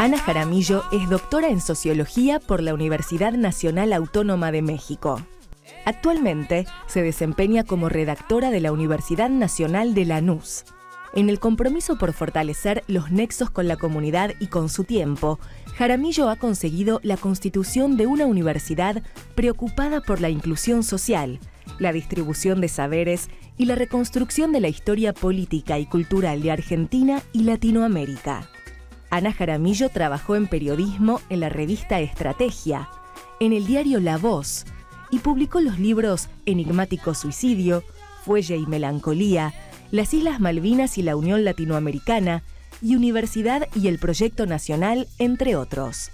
Ana Jaramillo es doctora en Sociología por la Universidad Nacional Autónoma de México. Actualmente se desempeña como redactora de la Universidad Nacional de Lanús. En el compromiso por fortalecer los nexos con la comunidad y con su tiempo, Jaramillo ha conseguido la constitución de una universidad preocupada por la inclusión social, la distribución de saberes y la reconstrucción de la historia política y cultural de Argentina y Latinoamérica. Ana Jaramillo trabajó en periodismo en la revista Estrategia, en el diario La Voz y publicó los libros Enigmático Suicidio, Fuelle y Melancolía, Las Islas Malvinas y la Unión Latinoamericana, y Universidad y el Proyecto Nacional, entre otros.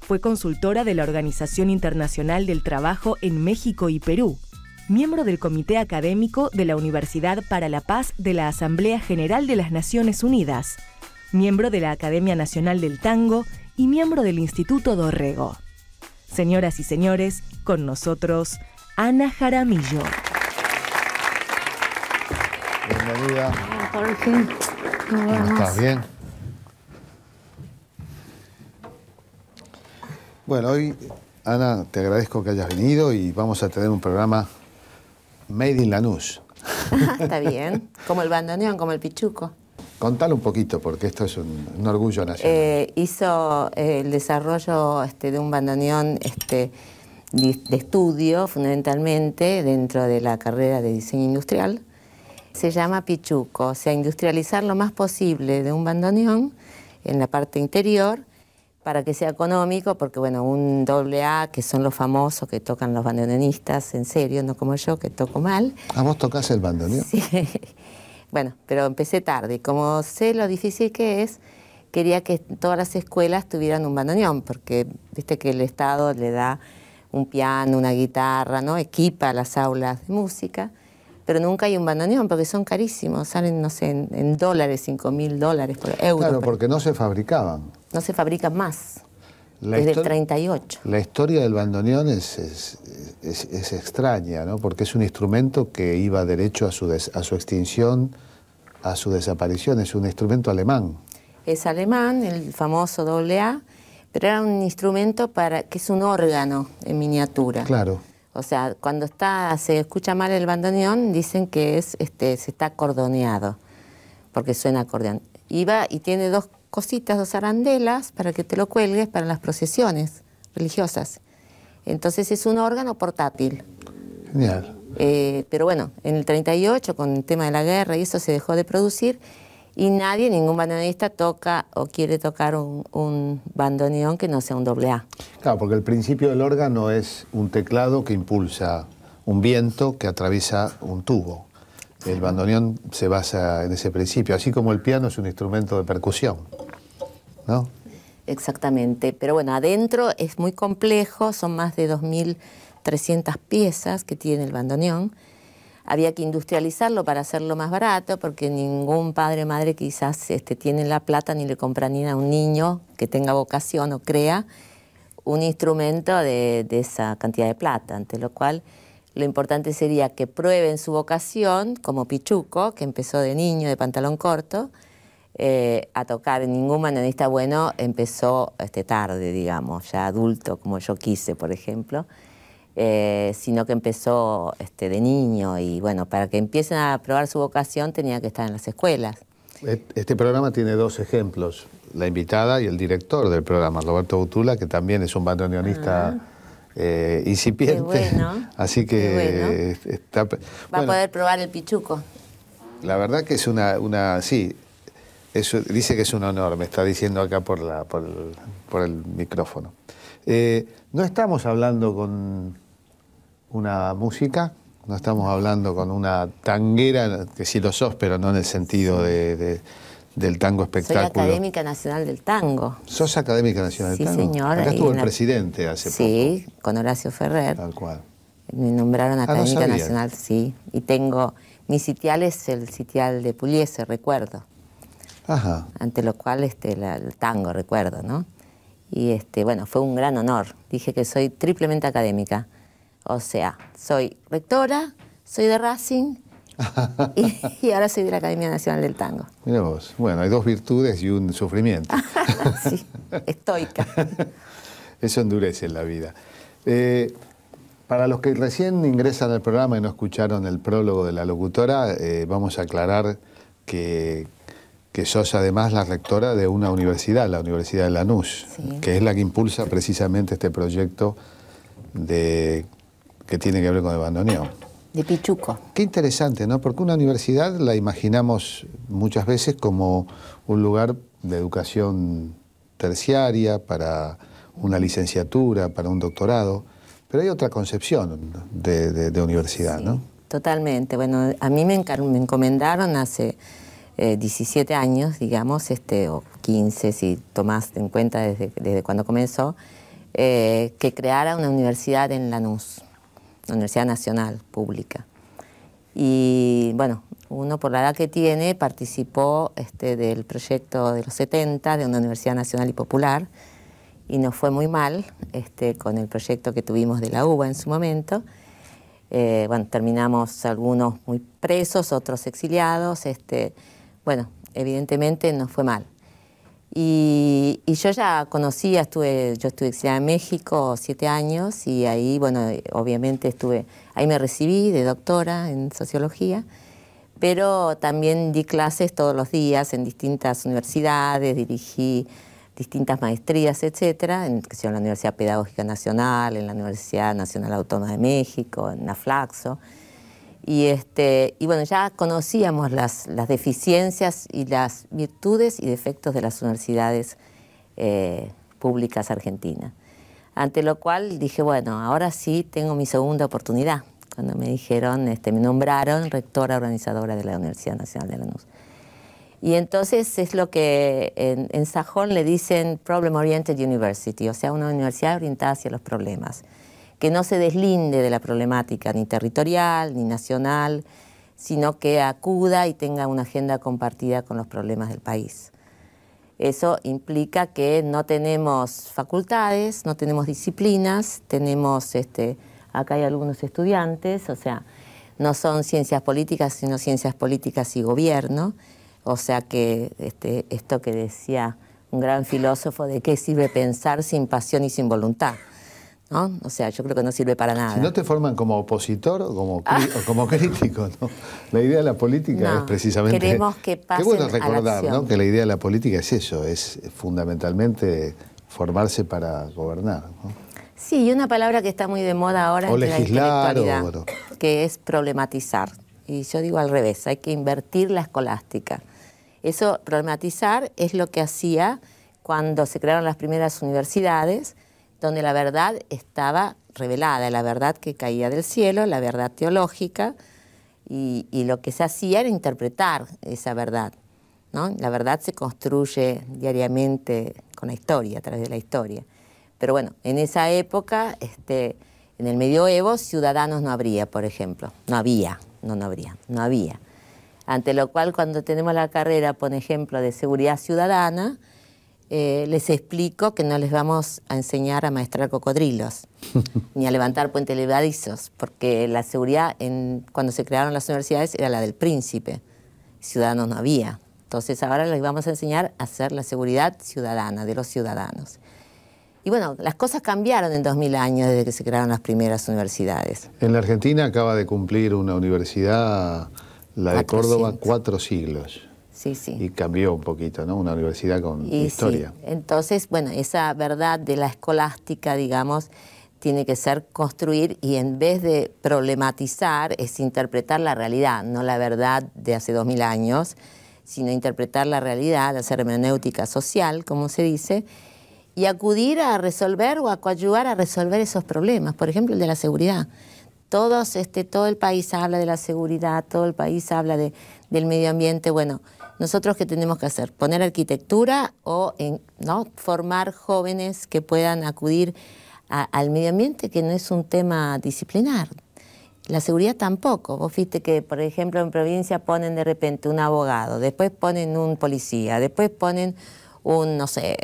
Fue consultora de la Organización Internacional del Trabajo en México y Perú, miembro del Comité Académico de la Universidad para la Paz de la Asamblea General de las Naciones Unidas, miembro de la Academia Nacional del Tango y miembro del Instituto Dorrego. Señoras y señores, con nosotros Ana Jaramillo. Bienvenida. Jorge. ¿Cómo ¿Estás bien? Bueno, hoy, Ana, te agradezco que hayas venido y vamos a tener un programa Made in Lanús. Está bien, como el bandoneón, como el pichuco. Contalo un poquito, porque esto es un, orgullo nacional. Eh, hizo eh, el desarrollo este, de un bandoneón este, de estudio, fundamentalmente, dentro de la carrera de diseño industrial. Se llama pichuco, o sea, industrializar lo más posible de un bandoneón en la parte interior para que sea económico, porque bueno, un doble A, que son los famosos que tocan los bandoneonistas, en serio, no como yo, que toco mal. ¿A vos tocás el bandoneón? Bueno, pero empecé tarde. Como sé lo difícil que es, quería que todas las escuelas tuvieran un bandoneón, porque viste que el Estado le da un piano, una guitarra, ¿no? Equipa las aulas de música, pero nunca hay un bandoneón porque son carísimos, salen, no sé, en, dólares, 5 mil dólares, por euros. Claro, porque no se fabricaban. No se fabrican más. La 38. La historia del bandoneón es, extraña, ¿no? porque es un instrumento que iba derecho a su, a su extinción, a su desaparición. Es un instrumento alemán. Es alemán, el famoso doble A, pero era un instrumento para que es un órgano en miniatura. Claro. O sea, cuando está, se escucha mal el bandoneón, dicen que es, este, se está acordoneado, porque suena acordeón. Iba y tiene dos cositas o arandelas, para que te lo cuelgues para las procesiones religiosas. Entonces es un órgano portátil. Genial. Eh, pero bueno, en el 38, con el tema de la guerra y eso, se dejó de producir y nadie, ningún bandoneonista toca o quiere tocar un bandoneón que no sea un doble A. Claro, porque el principio del órgano es un teclado que impulsa un viento que atraviesa un tubo. El bandoneón se basa en ese principio, así como el piano es un instrumento de percusión. Exactamente, pero bueno, adentro es muy complejo, son más de 2.300 piezas que tiene el bandoneón. Había que industrializarlo para hacerlo más barato, porque ningún padre o madre quizás este, tiene la plata ni le compra ni a un niño que tenga vocación o crea un instrumento de, de esa cantidad de plata, ante lo cual lo importante sería que prueben su vocación como Pichuco, que empezó de niño de pantalón corto, eh, a tocar. Ningún bandoneonista bueno empezó este, tarde, digamos, ya adulto, como yo quise, por ejemplo, eh, sino que empezó este, de niño. Y bueno, para que empiecen a probar su vocación tenía que estar en las escuelas. Este programa tiene dos ejemplos, la invitada y el director del programa, Roberto Butula, que también es un bandoneonista... Ah. Eh, incipiente. Así que va a poder probar el pichuco. La verdad que es una, una sí, eso dice que es un honor, me está diciendo acá por, la, por, el, micrófono. Eh, no estamos hablando con una música, no estamos hablando con una tanguera, que sí lo sos, pero no en el sentido de, del tango espectáculo. Soy académica nacional del tango. ¿Sos académica nacional del tango? Sí, señor. Acá estuvo el presidente hace poco. Sí, con Horacio Ferrer. Tal cual. Me nombraron ah, académica nacional, sí. Y tengo, mi sitial es el sitial de Puliese, recuerdo. Ante lo cual este, el tango, recuerdo, ¿no? Y este, bueno, fue un gran honor. Dije que soy triplemente académica. O sea, soy rectora, soy de Racing y, ahora soy de la Academia Nacional del Tango. Mira vos, bueno, hay dos virtudes y un sufrimiento. sí, estoica. Eso endurece en la vida. Eh, para los que recién ingresan al programa y no escucharon el prólogo de la locutora, eh, vamos a aclarar que que sos además la rectora de una universidad, la Universidad de Lanús, que es la que impulsa precisamente este proyecto de, que tiene que ver con el bandoneón. De Pichuco. Qué interesante, ¿no? Porque una universidad la imaginamos muchas veces como un lugar de educación terciaria, para una licenciatura, para un doctorado, pero hay otra concepción de, universidad, ¿no? Totalmente. Bueno, a mí me encomendaron hace 17 eh, años, digamos, este, o 15 si tomás en cuenta desde, desde cuando comenzó, eh, que creara una universidad en Lanús, una universidad nacional pública. Y bueno, uno por la edad que tiene participó este, del proyecto de los 70 de una universidad nacional y popular y nos fue muy mal este, con el proyecto que tuvimos de la UBA en su momento. Eh, bueno, terminamos algunos muy presos, otros exiliados. Este, bueno, evidentemente no fue mal. Y, y, yo ya conocía, estuve, yo estuve Ciudad en México siete años y ahí, bueno, obviamente estuve, ahí me recibí de doctora en sociología, pero también di clases todos los días en distintas universidades, dirigí distintas maestrías, etcétera, en, en la Universidad Pedagógica Nacional, en la Universidad Nacional Autónoma de México, en la y, este, y bueno, ya conocíamos las, deficiencias y las virtudes y defectos de las universidades eh, públicas argentinas. Ante lo cual dije, bueno, ahora sí tengo mi segunda oportunidad. Cuando me dijeron, este, me nombraron rectora organizadora de la Universidad Nacional de La Lanús. Y entonces es lo que en, en sajón le dicen Problem Oriented University, o sea, una universidad orientada hacia los problemas que no se deslinde de la problemática ni territorial ni nacional, sino que acuda y tenga una agenda compartida con los problemas del país. Eso implica que no tenemos facultades, no tenemos disciplinas, tenemos, este, acá hay algunos estudiantes, o sea, no son ciencias políticas, sino ciencias políticas y gobierno, o sea que este, esto que decía un gran filósofo de qué sirve pensar sin pasión y sin voluntad. O sea, yo creo que no sirve para nada. Si no te forman como opositor o como, ah. como crítico, La idea de la política es precisamente... Queremos que pasen Qué bueno recordar, Que la idea de la política es eso, es fundamentalmente formarse para gobernar, Sí, y una palabra que está muy de moda ahora la que es problematizar. Y yo digo al revés, hay que invertir la escolástica. Eso, problematizar, es lo que hacía cuando se crearon las primeras universidades, donde la verdad estaba revelada, la verdad que caía del cielo, la verdad teológica, y, lo que se hacía era interpretar esa verdad. ¿no? La verdad se construye diariamente con la historia, a través de la historia. Pero bueno, en esa época, este, en el medioevo, ciudadanos no habría, por ejemplo. No había, no, no habría, no había. Ante lo cual, cuando tenemos la carrera, por ejemplo, de seguridad ciudadana, eh, les explico que no les vamos a enseñar a maestrar cocodrilos, ni a levantar puentes levadizos, porque la seguridad cuando se crearon las universidades era la del príncipe, ciudadanos no había. Entonces ahora les vamos a enseñar a hacer la seguridad ciudadana, de los ciudadanos. Y bueno, las cosas cambiaron en 2000 años desde que se crearon las primeras universidades. En la Argentina acaba de cumplir una universidad, la de Córdoba, cuatro siglos. Y cambió un poquito, ¿no? Una universidad con historia. Entonces, bueno, esa verdad de la escolástica, digamos, tiene que ser construir y en vez de problematizar es interpretar la realidad, no la verdad de hace dos mil años, sino interpretar la realidad, la hermenéutica social, como se dice, y acudir a resolver o a coayudar a resolver esos problemas, por ejemplo el de la seguridad. Todos, este, todo el país habla de la seguridad, todo el país habla del medio ambiente, bueno, nosotros qué tenemos que hacer? Poner arquitectura o en, ¿no? formar jóvenes que puedan acudir al medio ambiente, que no es un tema disciplinar. La seguridad tampoco. Vos viste que, por ejemplo, en provincia ponen de repente un abogado, después ponen un policía, después ponen un, no sé,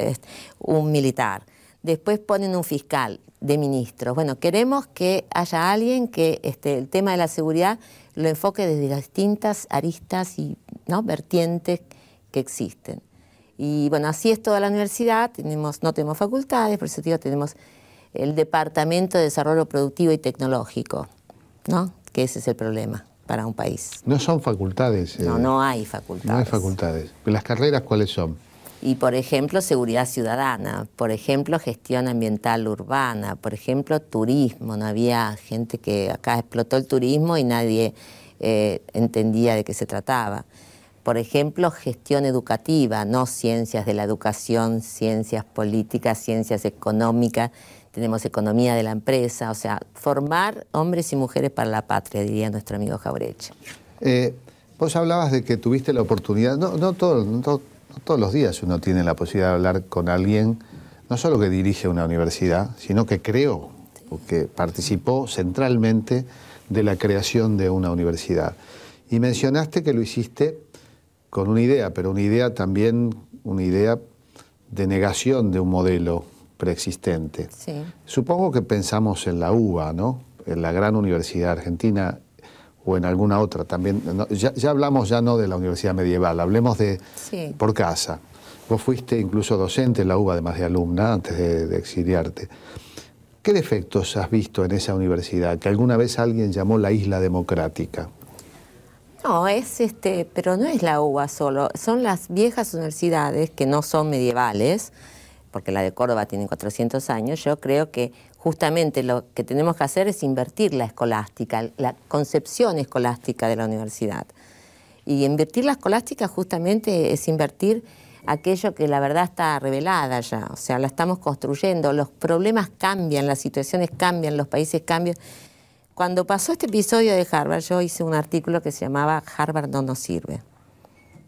un militar, después ponen un fiscal de ministros. Bueno, queremos que haya alguien que este, el tema de la seguridad lo enfoque desde las distintas aristas y ¿no? vertientes que existen. Y bueno, así es toda la universidad, tenemos, no tenemos facultades, por eso digo, tenemos el Departamento de Desarrollo Productivo y Tecnológico, ¿no? que ese es el problema para un país. No son facultades. No, eh, no hay facultades. No hay facultades. ¿Las carreras cuáles son? Y, por ejemplo, seguridad ciudadana, por ejemplo, gestión ambiental urbana, por ejemplo, turismo. No había gente que acá explotó el turismo y nadie eh, entendía de qué se trataba. Por ejemplo, gestión educativa, no ciencias de la educación, ciencias políticas, ciencias económicas, tenemos economía de la empresa, o sea, formar hombres y mujeres para la patria, diría nuestro amigo Jaureche. Eh, vos hablabas de que tuviste la oportunidad, no, no, todo, todos los días uno tiene la posibilidad de hablar con alguien, no solo que dirige una universidad, sino que creó, que participó centralmente de la creación de una universidad. Y mencionaste que lo hiciste con una idea, pero una idea también, una idea de negación de un modelo preexistente. Supongo que pensamos en la UBA, ¿no? En la gran universidad argentina o en alguna otra también. ya, hablamos ya no de la universidad medieval, hablemos de por casa. Vos fuiste incluso docente en la UBA, además de alumna, antes de, exiliarte. ¿Qué defectos has visto en esa universidad que alguna vez alguien llamó la isla democrática? No, es este, pero no es la UBA solo, son las viejas universidades que no son medievales, porque la de Córdoba tiene 400 años, yo creo que justamente lo que tenemos que hacer es invertir la escolástica, la concepción escolástica de la universidad. Y invertir la escolástica justamente es invertir aquello que la verdad está revelada ya, o sea, la estamos construyendo, los problemas cambian, las situaciones cambian, los países cambian. Cuando pasó este episodio de Harvard, yo hice un artículo que se llamaba Harvard no nos sirve,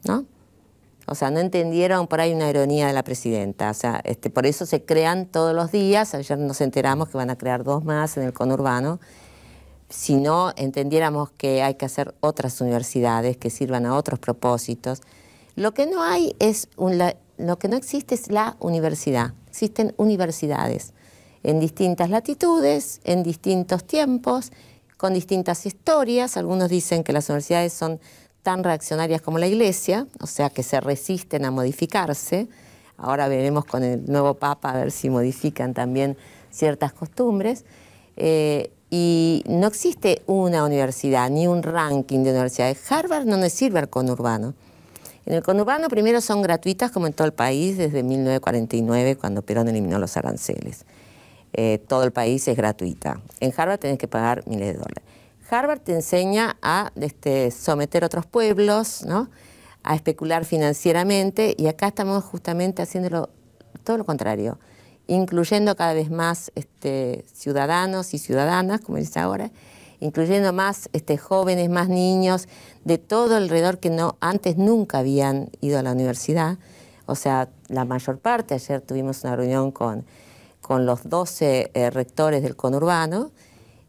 ¿no? O sea, no entendieron por ahí una ironía de la presidenta. O sea, este, por eso se crean todos los días. Ayer nos enteramos que van a crear dos más en el conurbano. Si no entendiéramos que hay que hacer otras universidades que sirvan a otros propósitos. Lo que no hay es lo que no existe es la universidad. Existen universidades en distintas latitudes, en distintos tiempos, con distintas historias. Algunos dicen que las universidades son tan reaccionarias como la Iglesia, o sea que se resisten a modificarse. Ahora veremos con el nuevo Papa a ver si modifican también ciertas costumbres. Eh, y no existe una universidad ni un ranking de universidades. Harvard no nos sirve al conurbano. En el conurbano primero son gratuitas como en todo el país desde 1949 cuando Perón eliminó los aranceles. Eh, todo el país es gratuita. En Harvard tenés que pagar miles de dólares. Harvard te enseña a someter someter otros pueblos, ¿no? a especular financieramente y acá estamos justamente haciéndolo todo lo contrario, incluyendo cada vez más este, ciudadanos y ciudadanas, como dice ahora, incluyendo más este, jóvenes, más niños, de todo alrededor que no, antes nunca habían ido a la universidad. O sea, la mayor parte, ayer tuvimos una reunión con, los 12 eh, rectores del conurbano,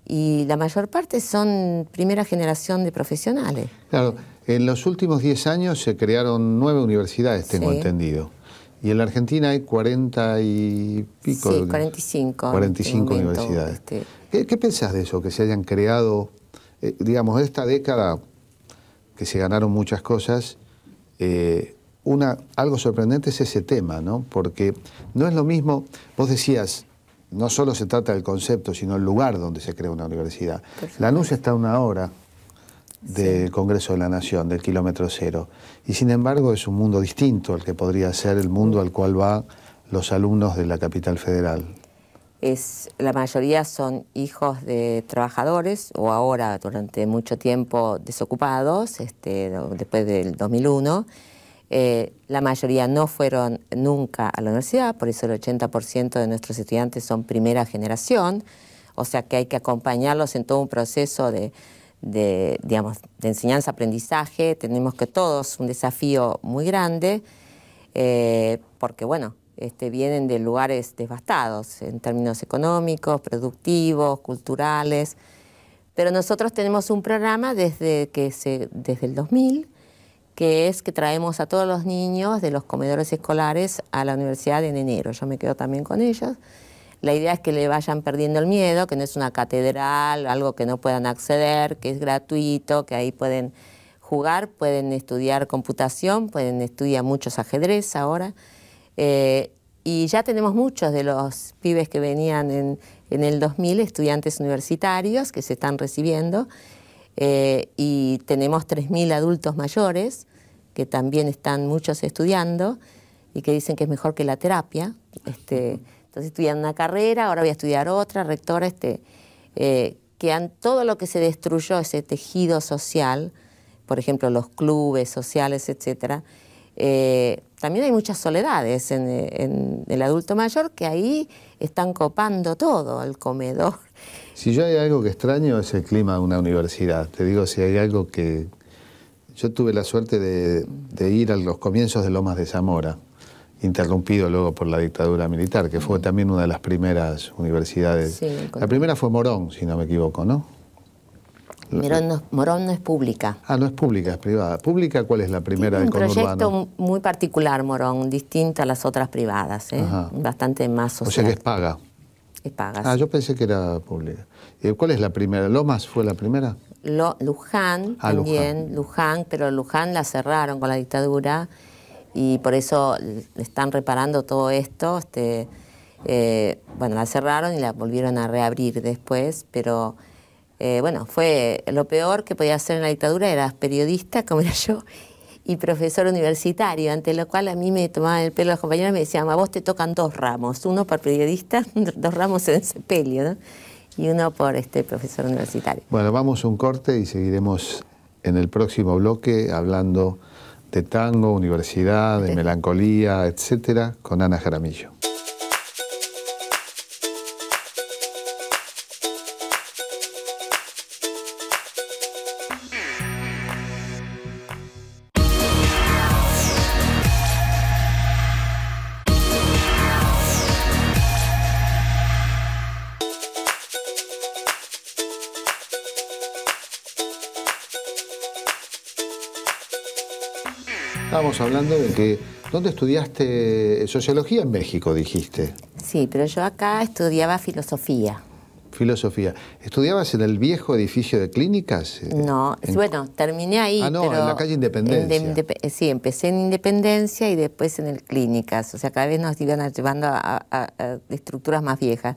y la mayor parte son primera generación de profesionales. Claro, en los últimos 10 años se crearon nueve universidades, tengo entendido. Y en la Argentina hay 40 y pico. Sí, 45. 45 este universidades. Este. ¿Qué, pensás de eso? Que se hayan creado, eh, digamos, esta década que se ganaron muchas cosas, eh, una, algo sorprendente es ese tema, ¿no? Porque no es lo mismo, vos decías, no solo se trata del concepto, sino el lugar donde se crea una universidad. La luz está a una hora del Congreso de la Nación, del kilómetro cero, y sin embargo es un mundo distinto al que podría ser el mundo al cual van los alumnos de la capital federal. Es, la mayoría son hijos de trabajadores o ahora durante mucho tiempo desocupados, este, después del 2001, eh, la mayoría no fueron nunca a la universidad, por eso el 80% de nuestros estudiantes son primera generación, o sea que hay que acompañarlos en todo un proceso de, de enseñanza-aprendizaje, tenemos que todos un desafío muy grande, eh, porque bueno, este, vienen de lugares devastados en términos económicos, productivos, culturales, pero nosotros tenemos un programa desde, que se, desde el 2000, que es que traemos a todos los niños de los comedores escolares a la universidad en enero. Yo me quedo también con ellos. La idea es que le vayan perdiendo el miedo, que no es una catedral, algo que no puedan acceder, que es gratuito, que ahí pueden jugar, pueden estudiar computación, pueden estudiar muchos ajedrez ahora. Eh, y ya tenemos muchos de los pibes que venían en, el 2000, estudiantes universitarios que se están recibiendo, eh, y tenemos 3.000 adultos mayores que también están muchos estudiando y que dicen que es mejor que la terapia. Este, entonces estudian una carrera, ahora voy a estudiar otra, rectora, este, eh, que han, todo lo que se destruyó, ese tejido social, por ejemplo, los clubes sociales, etc. Eh, también hay muchas soledades en, en, el adulto mayor que ahí están copando todo, el comedor. Si yo hay algo que extraño es el clima de una universidad. Te digo, si hay algo que yo tuve la suerte de, ir a los comienzos de Lomas de Zamora, interrumpido luego por la dictadura militar, que fue también una de las primeras universidades. la primera fue Morón, si no me equivoco, ¿no? Morón no, es pública. Ah, no es pública, es privada. ¿Pública cuál es la primera de Un proyecto muy particular, Morón, distinto a las otras privadas, ¿eh? bastante más social. O sea que es paga. Ah, yo pensé que era pública. Eh, ¿Cuál es la primera? ¿Lomas fue la primera? Lo, ah, Luján también, Luján. pero Luján la cerraron con la dictadura y por eso están reparando todo esto. Este, eh, bueno, la cerraron y la volvieron a reabrir después, pero eh, bueno, fue lo peor que podía hacer en la dictadura, eras periodista como era yo, y profesor universitario, ante lo cual a mí me tomaban el pelo las compañeras y me decían, a vos te tocan dos ramos, uno por periodista, dos ramos en ese ¿no? y uno por este profesor universitario. Bueno, vamos un corte y seguiremos en el próximo bloque hablando de tango, universidad, de melancolía, etcétera, con Ana Jaramillo. que... ¿Dónde estudiaste sociología? En México, dijiste. Sí, pero yo acá estudiaba filosofía. Filosofía. ¿Estudiabas en el viejo edificio de clínicas? Eh, no, bueno, terminé ahí. Ah, no, en la calle Independencia. Eh, sí, empecé en Independencia y después en el Clínicas. O sea, cada vez nos iban llevando a, estructuras más viejas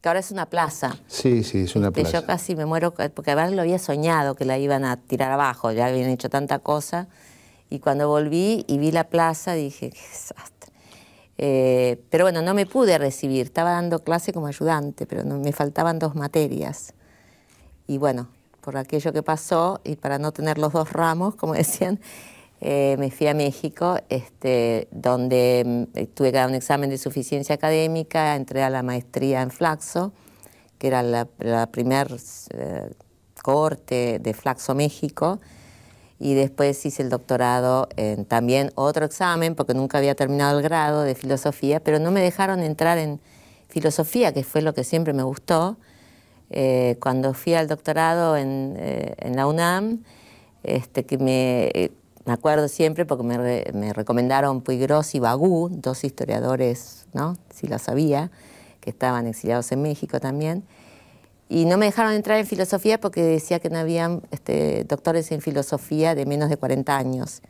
que ahora es una plaza. Sí, sí, es una este, plaza. Yo casi me muero, porque a ver lo había soñado que la iban a tirar abajo, ya habían hecho tanta cosa. Y cuando volví y vi la plaza, dije, qué eh, pero bueno, no me pude recibir, estaba dando clase como ayudante, pero me faltaban dos materias. Y bueno, por aquello que pasó y para no tener los dos ramos, como decían, eh, me fui a México, este, donde eh, tuve que dar un examen de suficiencia académica, entré a la maestría en Flaxo, que era la, la primer corte de Flaxo México, y después hice el doctorado en también otro examen, porque nunca había terminado el grado de filosofía, pero no me dejaron entrar en filosofía, que fue lo que siempre me gustó. Eh, cuando fui al doctorado eh, en, la UNAM, este, que me, eh, acuerdo siempre porque me, me recomendaron Puigros y Bagú, dos historiadores, ¿no? si lo sabía, que estaban exiliados en México también, y no me dejaron entrar en filosofía porque decía que no habían este, doctores en filosofía de menos de 40 años.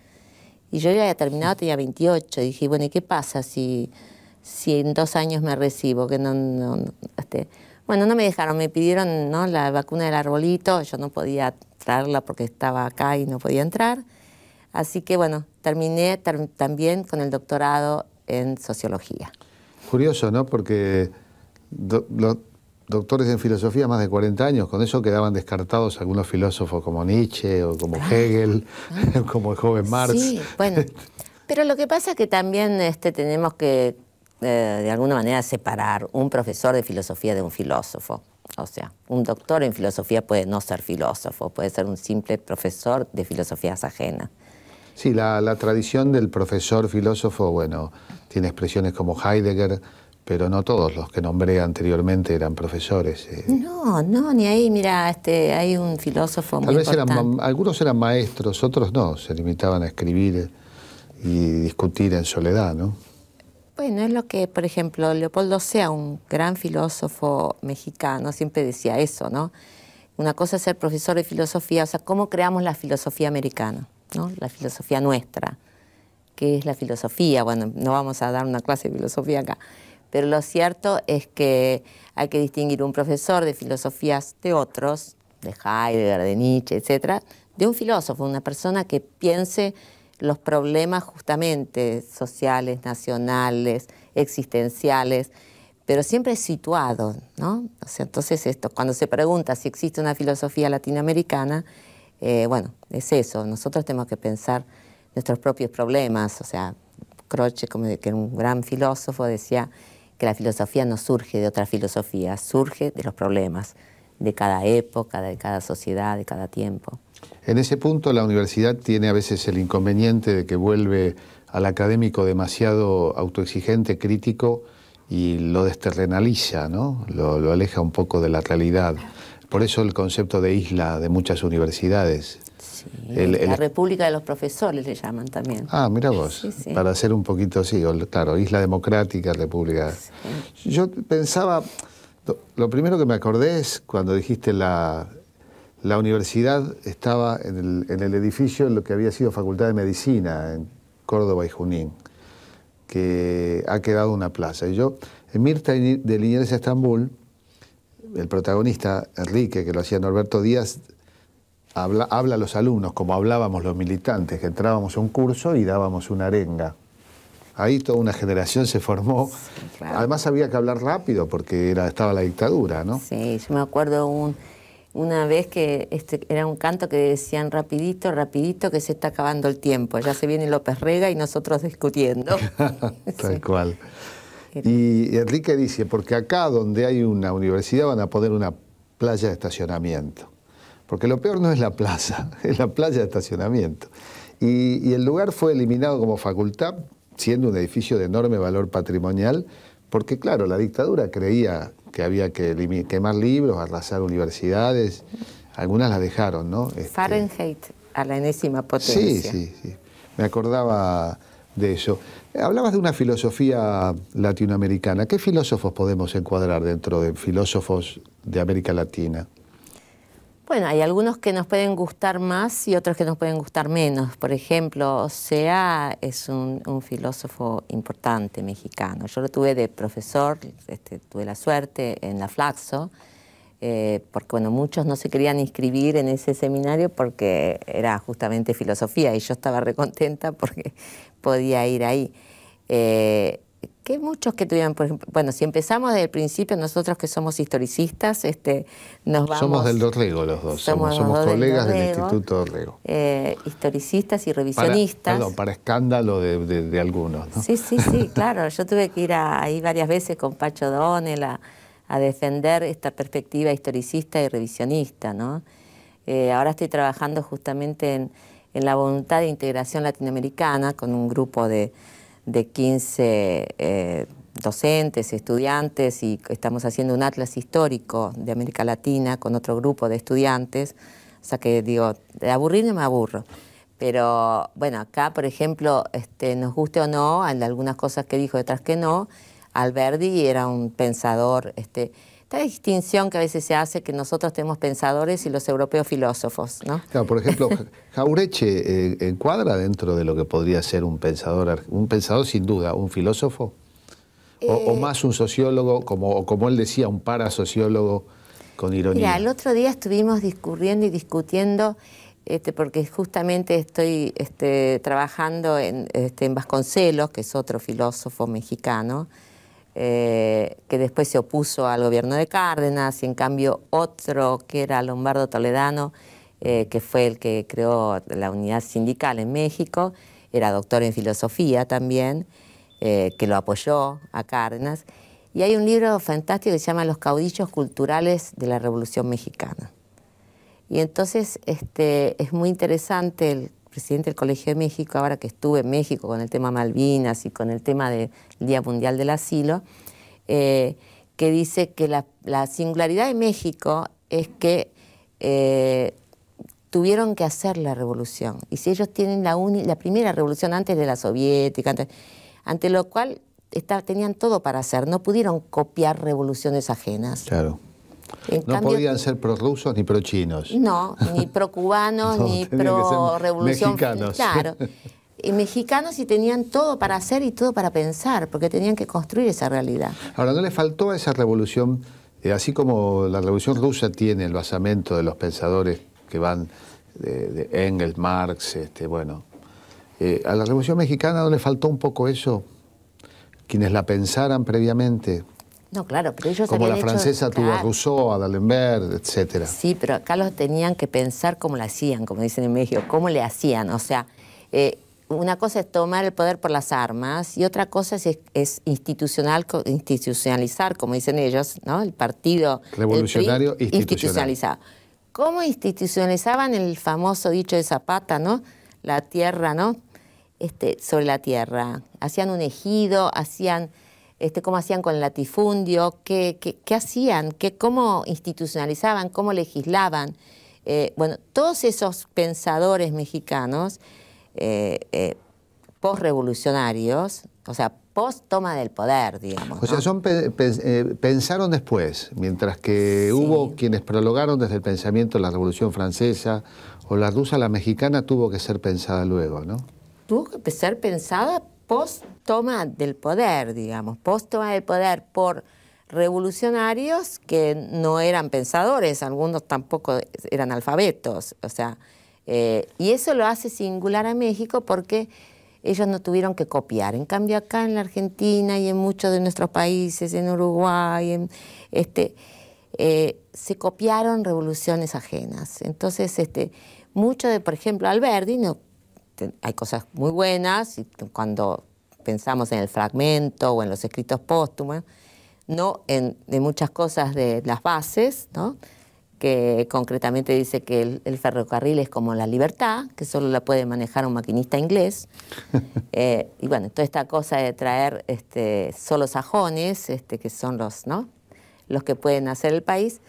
Y yo ya había terminado, tenía 28. dije, bueno, ¿y qué pasa si, si en dos años me recibo? Que no, este, bueno, no me dejaron, me pidieron ¿no? la vacuna del arbolito, yo no podía traerla porque estaba acá y no podía entrar. Así que bueno, terminé también con el doctorado en sociología. Curioso, ¿no? Porque doctores en filosofía más de 40 años, con eso quedaban descartados algunos filósofos como Nietzsche o como Hegel, ah. como el joven Marx. Sí, bueno, pero lo que pasa es que también este, tenemos que, eh, de alguna manera, separar un profesor de filosofía de un filósofo. O sea, un doctor en filosofía puede no ser filósofo, puede ser un simple profesor de filosofías ajenas. Sí, la, la tradición del profesor filósofo, bueno, tiene expresiones como Heidegger, pero no todos los que nombré anteriormente eran profesores. Eh. No, no, ni ahí, mira, este, hay un filósofo Tal muy vez Eran, algunos eran maestros, otros no, se limitaban a escribir eh, y discutir en soledad, ¿no? Bueno, es lo que, por ejemplo, Leopoldo Sea, un gran filósofo mexicano, siempre decía eso, ¿no? Una cosa es ser profesor de filosofía, o sea, cómo creamos la filosofía americana, ¿no? La filosofía nuestra, que es la filosofía, bueno, no vamos a dar una clase de filosofía acá, pero lo cierto es que hay que distinguir un profesor de filosofías de otros, de Heidegger, de Nietzsche, etc., de un filósofo, una persona que piense los problemas justamente sociales, nacionales, existenciales, pero siempre situado, ¿no? O sea, entonces esto, cuando se pregunta si existe una filosofía latinoamericana, eh, bueno, es eso, nosotros tenemos que pensar nuestros propios problemas, o sea, Croce, como que un gran filósofo, decía que la filosofía no surge de otra filosofía, surge de los problemas de cada época, de cada sociedad, de cada tiempo. En ese punto la universidad tiene a veces el inconveniente de que vuelve al académico demasiado autoexigente, crítico y lo desterrenaliza, ¿no? Lo, lo, aleja un poco de la realidad. Por eso el concepto de isla de muchas universidades. La República de los Profesores le llaman también. Ah, mira vos, para hacer un poquito así, claro, Isla Democrática, República. Yo pensaba, lo primero que me acordé es cuando dijiste la, la universidad estaba en el, edificio en lo que había sido Facultad de Medicina en Córdoba y Junín, que ha quedado una plaza. Y yo, en Mirta de Linares de Estambul, el protagonista, Enrique, que lo hacía Norberto Díaz, habla, a los alumnos, como hablábamos los militantes, que entrábamos a un curso y dábamos una arenga. Ahí toda una generación se formó. Además había que hablar rápido porque era, estaba la dictadura, ¿no? Sí, yo me acuerdo una vez que este, era un canto que decían rapidito, rapidito, que se está acabando el tiempo. Ya se viene López Rega y nosotros discutiendo. Tal cual. Y Enrique dice, porque acá donde hay una universidad van a poner una playa de estacionamiento. Porque lo peor no es la plaza, es la playa de estacionamiento. Y, el lugar fue eliminado como facultad, siendo un edificio de enorme valor patrimonial, porque claro, la dictadura creía que había que quemar libros, arrasar universidades, algunas las dejaron, ¿no? Este, Fahrenheit a la enésima potencia. Sí, sí, sí. Me acordaba de eso. Hablabas de una filosofía latinoamericana. ¿Qué filósofos podemos encuadrar dentro de filósofos de América Latina? Bueno, hay algunos que nos pueden gustar más y otros que nos pueden gustar menos. Por ejemplo, Sea es un, filósofo importante mexicano. Yo lo tuve de profesor, este, tuve la suerte en la Flaxo, eh, porque bueno, muchos no se querían inscribir en ese seminario porque era justamente filosofía y yo estaba recontenta porque podía ir ahí. Eh, que muchos que tuvieron, bueno, si empezamos desde el principio, nosotros que somos historicistas, este, nos vamos... Somos del Dorrego los dos, somos, colegas del, Instituto Dorrego. Eh, historicistas y revisionistas. Para, para escándalo de, algunos, Sí, sí, sí, claro. Yo tuve que ir ahí varias veces con Pacho Donel a, defender esta perspectiva historicista y revisionista, ¿no? Eh, ahora estoy trabajando justamente en, en la voluntad de integración latinoamericana con un grupo de de 15 eh, docentes, estudiantes, y estamos haciendo un atlas histórico de América Latina con otro grupo de estudiantes. O sea que digo, de aburrir no me aburro. Pero bueno, acá, por ejemplo, este, nos guste o no, en algunas cosas que dijo, detrás que no, Alberdi era un pensador este, esta distinción que a veces se hace que nosotros tenemos pensadores y los europeos filósofos, ¿no? por ejemplo, Jaureche eh, encuadra dentro de lo que podría ser un pensador, un pensador sin duda, un filósofo, o, eh, más un sociólogo, como, como él decía, un parasociólogo con ironía. Mira, el otro día estuvimos discurriendo y discutiendo este, porque justamente estoy este, trabajando en, este, en Vasconcelos, que es otro filósofo mexicano, eh, que después se opuso al gobierno de Cárdenas, y en cambio otro que era Lombardo Toledano, eh, que fue el que creó la unidad sindical en México, era doctor en filosofía también, eh, que lo apoyó a Cárdenas. Y hay un libro fantástico que se llama Los caudillos culturales de la Revolución Mexicana. Y entonces este, es muy interesante el presidente del Colegio de México, ahora que estuve en México con el tema Malvinas y con el tema del Día Mundial del Asilo, eh, que dice que la, singularidad de México es que eh, tuvieron que hacer la revolución. Y si ellos tienen la, primera revolución antes de la soviética, ante lo cual tenían todo para hacer, no pudieron copiar revoluciones ajenas. Claro no podían ser rusos ni prochinos. No, ni procubanos, cubanos ni pro-revolución. Mexicanos. Claro. Y mexicanos y tenían todo para hacer y todo para pensar, porque tenían que construir esa realidad. Ahora, ¿no le faltó a esa revolución, eh, así como la revolución rusa tiene el basamento de los pensadores que van de, Engels, Marx, este, bueno, eh, a la revolución mexicana no le faltó un poco eso? Quienes la pensaran previamente, no, claro, pero ellos Como la francesa tuvo a Rousseau, a D'Alembert, etc. Sí, pero acá los tenían que pensar cómo lo hacían, como dicen en México, cómo le hacían. O sea, eh, una cosa es tomar el poder por las armas y otra cosa es, institucional, institucionalizar, como dicen ellos, ¿no? El partido... Revolucionario institucionalizado. ¿Cómo institucionalizaban el famoso dicho de Zapata, ¿no? La tierra, ¿no? Este, sobre la tierra. Hacían un ejido, hacían este, cómo hacían con el latifundio, qué, qué, hacían, qué, cómo institucionalizaban, cómo legislaban. Eh, bueno, todos esos pensadores mexicanos eh, eh postrevolucionarios, o sea, post toma del poder, digamos. O sea, son eh, pensaron después, mientras que hubo quienes prologaron desde el pensamiento la Revolución Francesa o la rusa, la mexicana tuvo que ser pensada luego, ¿no? Tuvo que ser pensada post toma del poder, digamos, post toma del poder por revolucionarios que no eran pensadores, algunos tampoco eran alfabetos, o sea, eh, y eso lo hace singular a México porque ellos no tuvieron que copiar. En cambio acá en la Argentina y en muchos de nuestros países, en Uruguay, en, este, eh, se copiaron revoluciones ajenas. Entonces, este, mucho de, por ejemplo, Alberti no hay cosas muy buenas y cuando pensamos en el fragmento o en los escritos póstumos, no en, muchas cosas de las bases, ¿no? que concretamente dice que el, ferrocarril es como la libertad, que solo la puede manejar un maquinista inglés. Eh, y bueno, toda esta cosa de traer este, solo sajones, este, que son los, ¿no? los que pueden hacer el país.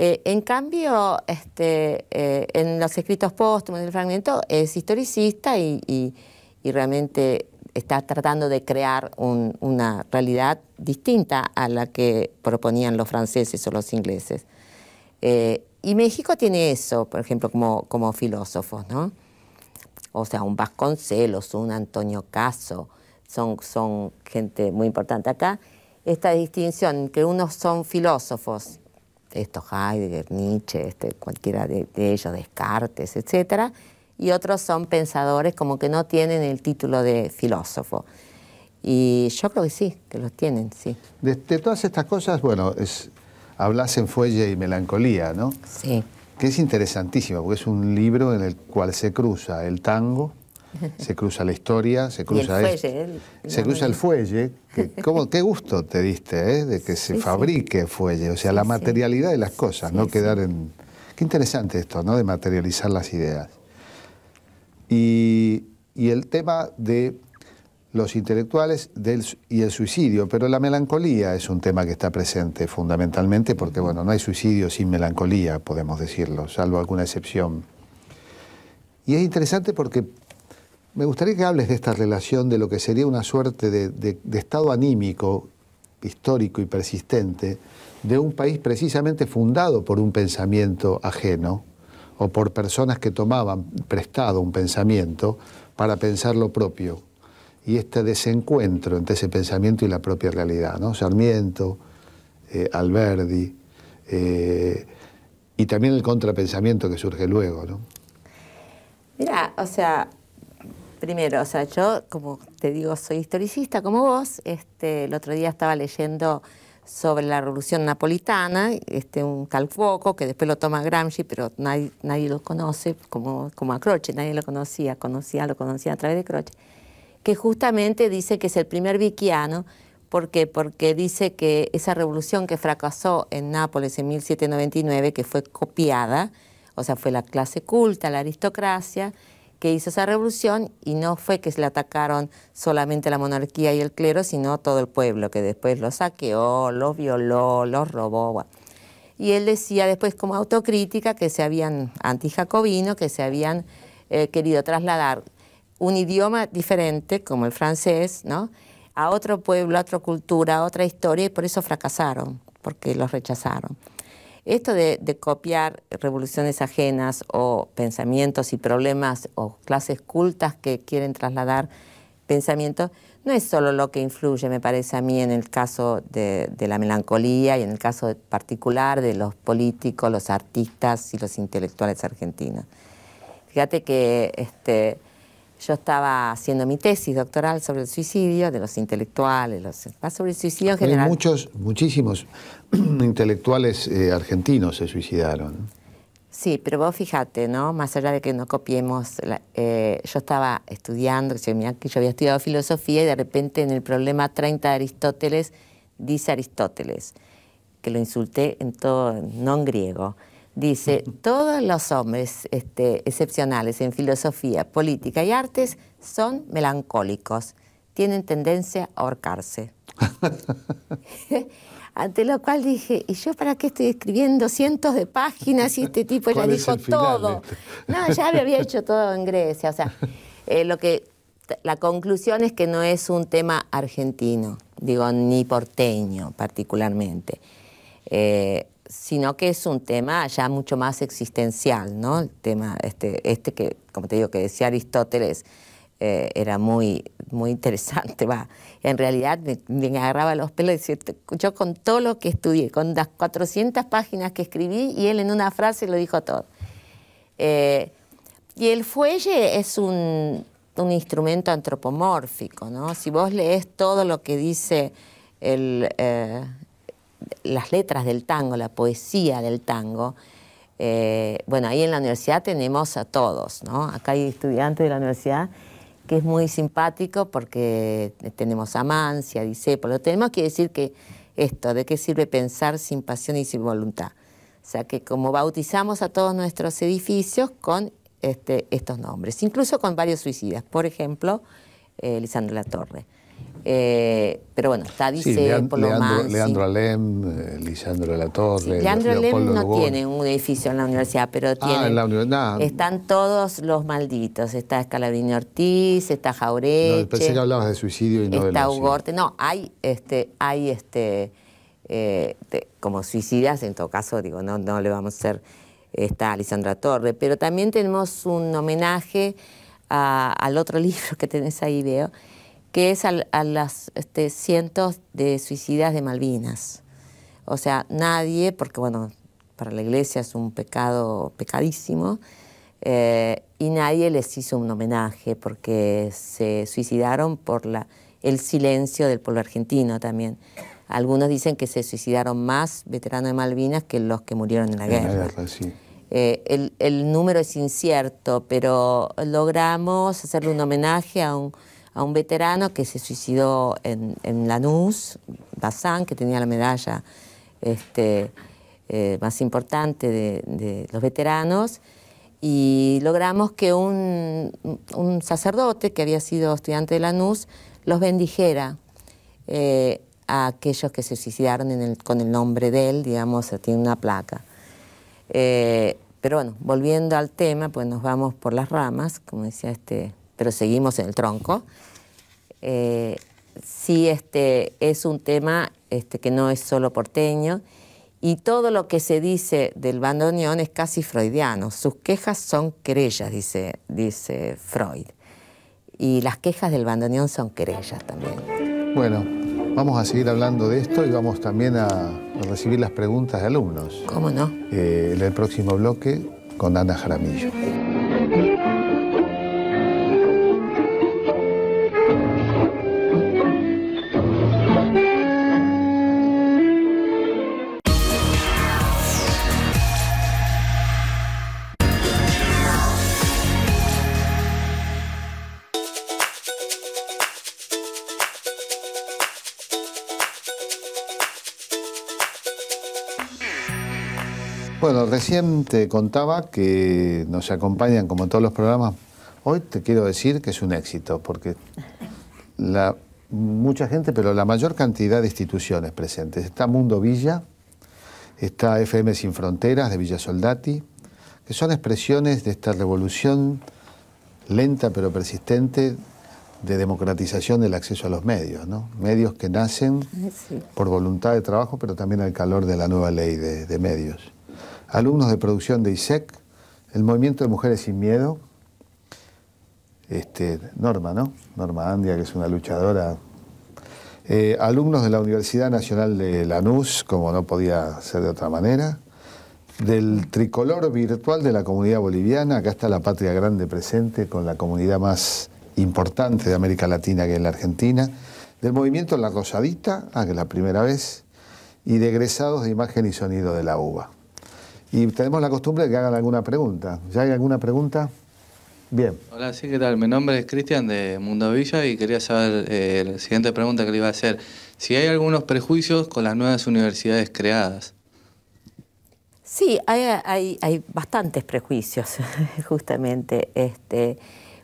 Eh, en cambio, este, eh, en los escritos póstumos del fragmento es historicista y, realmente está tratando de crear una realidad distinta a la que proponían los franceses o los ingleses. Eh, y México tiene eso, por ejemplo, como, filósofos, O sea, un Vasconcelos, un Antonio Caso, son, son gente muy importante. Acá esta distinción, que unos son filósofos esto Heidegger, Nietzsche, este, cualquiera de, ellos, Descartes, etc. Y otros son pensadores como que no tienen el título de filósofo. Y yo creo que sí, que los tienen, sí. De, todas estas cosas, bueno, es, hablas en Fuelle y Melancolía, ¿no? Sí. Que es interesantísimo, porque es un libro en el cual se cruza el tango, se cruza la historia, se cruza el fuelle, se cruza el Que, qué gusto te diste eh? de que se fabrique fuelle, o sea, la materialidad de las cosas, no quedar en... Qué interesante esto, ¿no? De materializar las ideas. Y, el tema de los intelectuales y el suicidio, pero la melancolía es un tema que está presente fundamentalmente porque, bueno, no hay suicidio sin melancolía, podemos decirlo, salvo alguna excepción. Y es interesante porque me gustaría que hables de esta relación, de lo que sería una suerte de, estado anímico, histórico y persistente, de un país precisamente fundado por un pensamiento ajeno o por personas que tomaban prestado un pensamiento para pensar lo propio. Y este desencuentro entre ese pensamiento y la propia realidad, ¿no? Sarmiento, eh, Alberdi, eh, y también el contrapensamiento que surge luego, ¿no? Mira, o sea, primero, o sea, yo, como te digo, soy historicista como vos. Este, el otro día estaba leyendo sobre la revolución napolitana, este, un calfoco que después lo toma Gramsci, pero nadie, nadie lo conoce, como, a Croce, nadie lo conocía, conocía, lo conocía a través de Croce, que justamente dice que es el primer vikiano ¿por Porque dice que esa revolución que fracasó en Nápoles en 1799, que fue copiada, o sea, fue la clase culta, la aristocracia, que hizo esa revolución y no fue que se le atacaron solamente la monarquía y el clero, sino todo el pueblo, que después lo saqueó, los violó, los robó. Y él decía después como autocrítica que se habían, jacobino, que se habían eh, querido trasladar un idioma diferente, como el francés, a otro pueblo, a otra cultura, a otra historia, y por eso fracasaron, porque los rechazaron. Esto de, copiar revoluciones ajenas o pensamientos y problemas o clases cultas que quieren trasladar pensamientos, no es solo lo que influye, me parece a mí, en el caso de, la melancolía y en el caso particular de los políticos, los artistas y los intelectuales argentinos. Fíjate que este, yo estaba haciendo mi tesis doctoral sobre el suicidio, de los intelectuales, los, sobre el suicidio en general. Hay muchos, muchísimos intelectuales eh, argentinos se suicidaron. Sí, pero vos fíjate, ¿no? Más allá de que no copiemos, eh, yo estaba estudiando, que yo había estudiado filosofía y de repente en el problema 30 de Aristóteles dice Aristóteles, que lo insulté en todo no en griego. Dice, todos los hombres este, excepcionales en filosofía, política y artes son melancólicos, tienen tendencia a ahorcarse. ante lo cual dije, ¿y yo para qué estoy escribiendo cientos de páginas y este tipo ya dijo todo? No, ya lo había hecho todo en Grecia, o sea, eh, lo que la conclusión es que no es un tema argentino, digo, ni porteño particularmente, eh, sino que es un tema ya mucho más existencial, ¿no? El tema este, este que, como te digo, que decía Aristóteles, eh, era muy, muy interesante. Va. En realidad me, agarraba los pelos y decía, yo con todo lo que estudié, con las 400 páginas que escribí, y él en una frase lo dijo todo. Eh, y el fuelle es un, un, instrumento antropomórfico, ¿no? Si vos lees todo lo que dice el, eh, las letras del tango, la poesía del tango, bueno, ahí en la universidad tenemos a todos, ¿no? Acá hay estudiantes de la universidad que es muy simpático porque tenemos amancia, Dicepo, Lo tenemos que decir que esto, ¿de qué sirve pensar sin pasión y sin voluntad? O sea, que como bautizamos a todos nuestros edificios con este, estos nombres, incluso con varios suicidas, por ejemplo, eh, la Torre. Eh, pero bueno, está dice por lo Leandro, más, Leandro Alem, eh, Lisandro de la Torre. Leandro Alem no tiene un edificio en la universidad, pero ah, tiene. Están todos los malditos. Está Escalabrini Ortiz, está Jaureche. No, pensé que hablabas de suicidio y no de Está Ugorte. No, hay este, hay este eh, como suicidas, en todo caso, digo, no, no le vamos a hacer. Está Lisandra Torre, pero también tenemos un homenaje al otro libro que tenés ahí, veo que es a las este, cientos de suicidas de Malvinas. O sea, nadie, porque bueno, para la iglesia es un pecado pecadísimo, eh, y nadie les hizo un homenaje porque se suicidaron por la, el silencio del pueblo argentino también. Algunos dicen que se suicidaron más veteranos de Malvinas que los que murieron en la guerra. Eh, el número es incierto, pero logramos hacerle un homenaje a un a un veterano que se suicidó en, Lanús, Bazán, que tenía la medalla este, eh, más importante de, los veteranos, y logramos que un, sacerdote que había sido estudiante de Lanús los bendijera eh, a aquellos que se suicidaron con el nombre de él, digamos, tiene una placa. Eh, pero bueno, volviendo al tema, pues nos vamos por las ramas, como decía este, pero seguimos en el tronco. Eh, sí este, es un tema este, que no es solo porteño y todo lo que se dice del bandoneón es casi freudiano. Sus quejas son querellas, dice, Freud. Y las quejas del bandoneón son querellas también. Bueno, vamos a seguir hablando de esto y vamos también a, recibir las preguntas de alumnos. ¿Cómo no? Eh, en el próximo bloque con Ana Jaramillo. recién te contaba que nos acompañan como todos los programas. Hoy te quiero decir que es un éxito, porque la, mucha gente, pero la mayor cantidad de instituciones presentes. Está Mundo Villa, está FM Sin Fronteras de Villa Soldati, que son expresiones de esta revolución lenta pero persistente de democratización del acceso a los medios, Medios que nacen por voluntad de trabajo, pero también al calor de la nueva ley de medios alumnos de producción de ISEC, el Movimiento de Mujeres sin Miedo, este, Norma, ¿no? Norma Andia, que es una luchadora. Eh, alumnos de la Universidad Nacional de Lanús, como no podía ser de otra manera. Del tricolor virtual de la comunidad boliviana, acá está la patria grande presente con la comunidad más importante de América Latina que es la Argentina. Del movimiento La Rosadita, ah, que es la primera vez. Y de egresados de imagen y sonido de la UBA y tenemos la costumbre de que hagan alguna pregunta. ¿Ya hay alguna pregunta? Bien. Hola, sí, ¿qué tal? Mi nombre es Cristian de Mundo Villa y quería saber eh, la siguiente pregunta que le iba a hacer. Si hay algunos prejuicios con las nuevas universidades creadas. Sí, hay, bastantes prejuicios, justamente, este,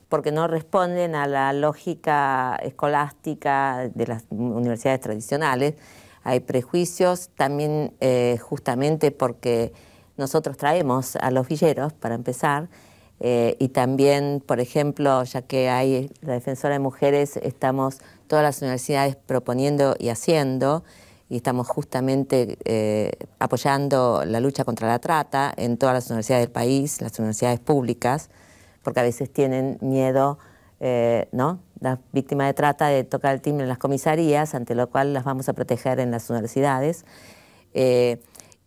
porque no responden a la lógica escolástica de las universidades tradicionales. Hay prejuicios también eh, justamente porque nosotros traemos a los villeros, para empezar, eh, y también, por ejemplo, ya que hay la Defensora de Mujeres, estamos todas las universidades proponiendo y haciendo, y estamos justamente eh, apoyando la lucha contra la trata en todas las universidades del país, las universidades públicas, porque a veces tienen miedo, eh, ¿no? Las víctimas de trata de tocar el timbre en las comisarías, ante lo cual las vamos a proteger en las universidades.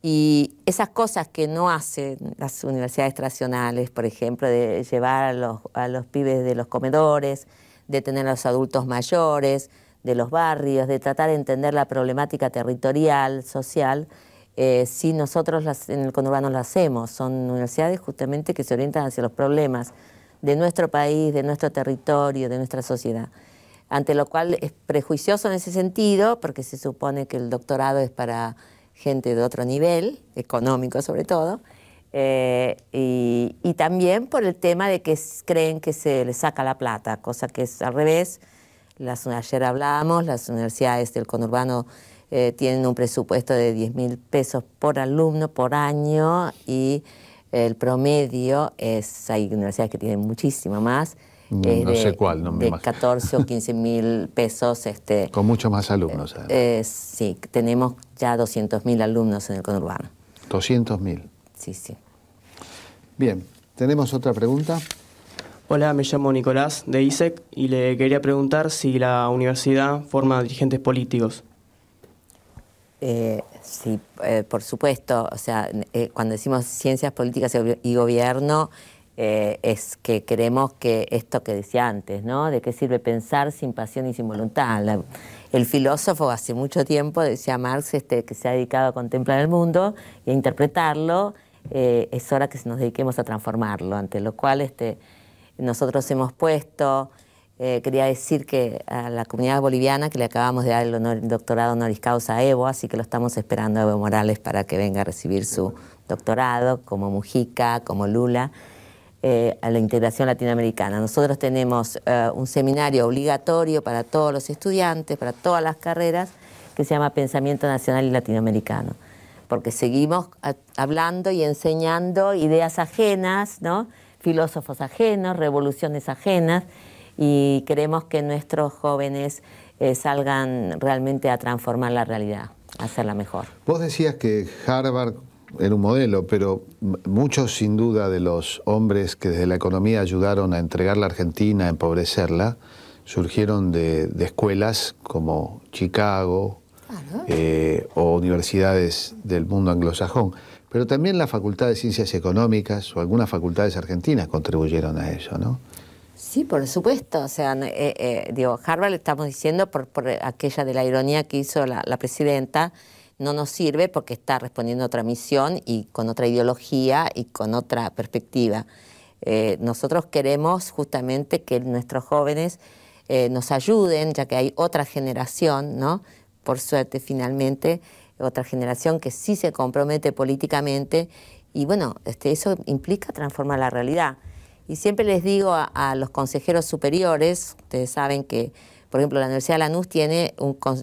Y esas cosas que no hacen las universidades tradicionales, por ejemplo, de llevar a los, pibes de los comedores, de tener a los adultos mayores, de los barrios, de tratar de entender la problemática territorial, social, eh, si nosotros en el conurbano lo hacemos. Son universidades justamente que se orientan hacia los problemas de nuestro país, de nuestro territorio, de nuestra sociedad. Ante lo cual es prejuicioso en ese sentido, porque se supone que el doctorado es para gente de otro nivel, económico sobre todo, eh, y, también por el tema de que creen que se les saca la plata, cosa que es al revés. Las, ayer hablábamos, las universidades del conurbano eh, tienen un presupuesto de 10 mil pesos por alumno por año y el promedio es, hay universidades que tienen muchísimo más, no sé cuál, no me de 14 o 15 mil pesos. Este, Con muchos más alumnos. Eh, eh sí, tenemos ya 200 mil alumnos en el conurbano. 200 mil. Sí, sí. Bien, ¿tenemos otra pregunta? Hola, me llamo Nicolás de ISEC y le quería preguntar si la universidad forma dirigentes políticos. Eh, sí, eh, por supuesto. O sea, cuando decimos ciencias políticas y gobierno, eh, es que queremos que esto que decía antes, ¿no? ¿De qué sirve pensar sin pasión y sin voluntad? el filósofo hace mucho tiempo, decía Marx, este, que se ha dedicado a contemplar el mundo y e a interpretarlo, eh, es hora que nos dediquemos a transformarlo, ante lo cual este, nosotros hemos puesto, eh, quería decir que a la comunidad boliviana que le acabamos de dar el, el doctorado honoris causa a Evo, así que lo estamos esperando a Evo Morales para que venga a recibir su doctorado, como Mujica, como Lula. Eh, a la integración latinoamericana. Nosotros tenemos eh, un seminario obligatorio para todos los estudiantes, para todas las carreras, que se llama Pensamiento Nacional y Latinoamericano, porque seguimos hablando y enseñando ideas ajenas, ¿no? filósofos ajenos, revoluciones ajenas, y queremos que nuestros jóvenes eh, salgan realmente a transformar la realidad, a hacerla mejor. Vos decías que Harvard era un modelo, pero muchos sin duda de los hombres que desde la economía ayudaron a entregar la Argentina, a empobrecerla, surgieron de, escuelas como Chicago eh, o universidades del mundo anglosajón. Pero también la Facultad de Ciencias Económicas o algunas facultades argentinas contribuyeron a eso, ¿no? Sí, por supuesto. O sea, eh, eh digo, Harvard, estamos diciendo por, aquella de la ironía que hizo la presidenta, no nos sirve porque está respondiendo a otra misión y con otra ideología y con otra perspectiva. Eh, nosotros queremos justamente que nuestros jóvenes eh, nos ayuden, ya que hay otra generación, ¿no? Por suerte, finalmente, otra generación que sí se compromete políticamente y bueno, este, eso implica transformar la realidad. Y siempre les digo a los consejeros superiores, ustedes saben que por ejemplo, la Universidad de Lanús tiene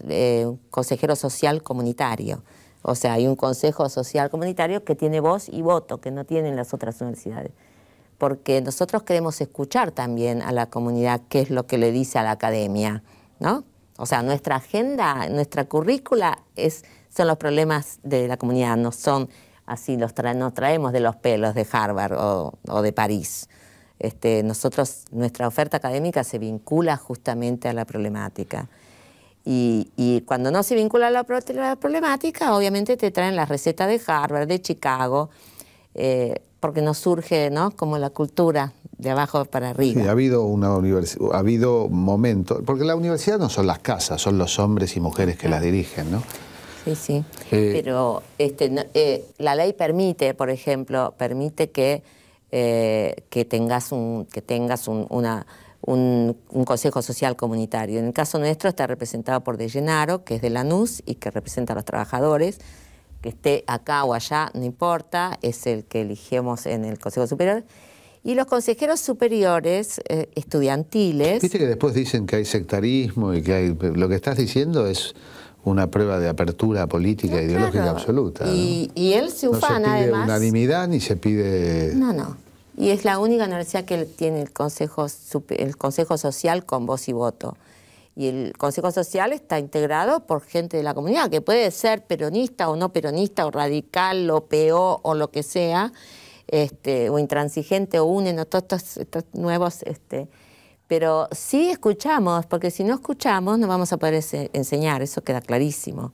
eh, un, consejero social comunitario. O sea, hay un consejo social comunitario que tiene voz y voto, que no tienen las otras universidades. Porque nosotros queremos escuchar también a la comunidad qué es lo que le dice a la academia, ¿no? O sea, nuestra agenda, nuestra currícula es, son los problemas de la comunidad, no son así, los nos traemos de los pelos de Harvard o de París. Este, nosotros, nuestra oferta académica se vincula justamente a la problemática. Y, cuando no se vincula a la, problemática, obviamente te traen las recetas de Harvard, de Chicago, eh, porque nos surge ¿no? como la cultura de abajo para arriba. ha habido, una ha habido momentos, porque la universidad no son las casas, son los hombres y mujeres que las dirigen, ¿no? Sí, sí. Eh. Pero este, eh, la ley permite, por ejemplo, permite que eh, que tengas, un, que tengas un, una, un, consejo social comunitario. En el caso nuestro está representado por De Llenaro, que es de Lanús y que representa a los trabajadores. Que esté acá o allá, no importa, es el que elegimos en el Consejo Superior. Y los consejeros superiores eh, estudiantiles... Viste que después dicen que hay sectarismo y que hay... Lo que estás diciendo es una prueba de apertura política, e ideológica absoluta. Y, él se ufana, no se pide unanimidad ni se pide... No, no. Y es la única universidad que tiene el Consejo, el consejo Social con voz y voto. Y el Consejo Social está integrado por gente de la comunidad, que puede ser peronista o no peronista, o radical, o PO, o lo que sea, este, o intransigente, o UNEN, o todos estos, estos nuevos... Este, pero sí escuchamos, porque si no escuchamos no vamos a poder enseñar, eso queda clarísimo.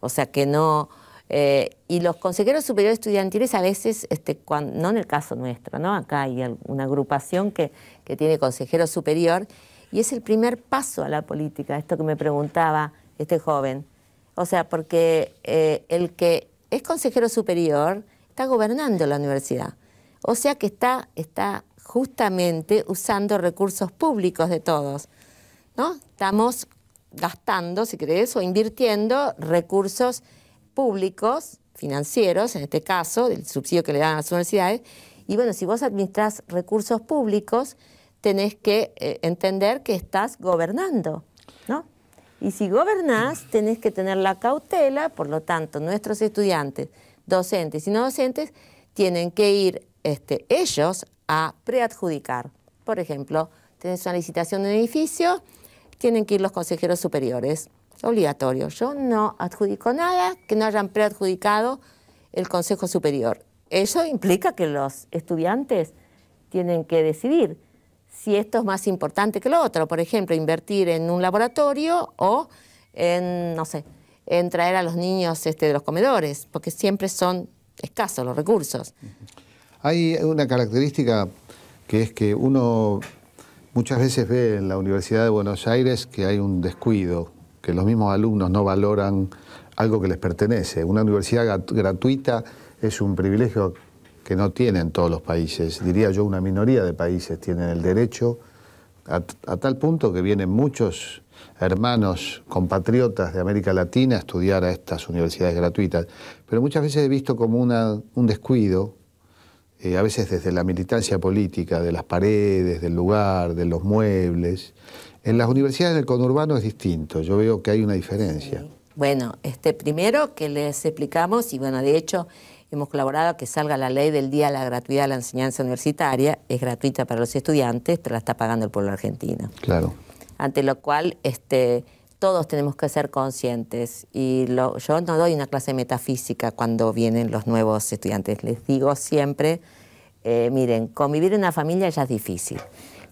O sea que no... Eh, y los consejeros superiores estudiantiles a veces, este, no en el caso nuestro, ¿no? acá hay una agrupación que, tiene consejero superior y es el primer paso a la política, esto que me preguntaba este joven. O sea, porque eh, el que es consejero superior está gobernando la universidad, o sea que está, está justamente usando recursos públicos de todos. ¿no? Estamos gastando, si querés, o invirtiendo recursos públicos, financieros, en este caso, del subsidio que le dan a las universidades. Y bueno, si vos administrás recursos públicos, tenés que eh, entender que estás gobernando, ¿no? Y si gobernás, tenés que tener la cautela, por lo tanto, nuestros estudiantes, docentes y no docentes, tienen que ir este, ellos a preadjudicar. Por ejemplo, tenés una licitación de un edificio, tienen que ir los consejeros superiores, obligatorio. Yo no adjudico nada que no hayan preadjudicado el Consejo Superior. Eso implica que los estudiantes tienen que decidir si esto es más importante que lo otro. Por ejemplo, invertir en un laboratorio o en, no sé, en traer a los niños este, de los comedores, porque siempre son escasos los recursos. Hay una característica que es que uno muchas veces ve en la Universidad de Buenos Aires que hay un descuido, que los mismos alumnos no valoran algo que les pertenece. Una universidad gratuita es un privilegio que no tienen todos los países. Diría yo, una minoría de países tienen el derecho, a, tal punto que vienen muchos hermanos compatriotas de América Latina a estudiar a estas universidades gratuitas. Pero muchas veces he visto como una, un descuido eh, a veces desde la militancia política, de las paredes, del lugar, de los muebles. En las universidades del conurbano es distinto, yo veo que hay una diferencia. Bueno, este primero que les explicamos, y bueno, de hecho hemos colaborado a que salga la ley del día de la gratuidad de la enseñanza universitaria, es gratuita para los estudiantes, pero la está pagando el pueblo argentino. Claro. Ante lo cual, este, todos tenemos que ser conscientes y yo no doy una clase de metafísica cuando vienen los nuevos estudiantes. Les digo siempre, eh, miren, convivir en una familia ya es difícil.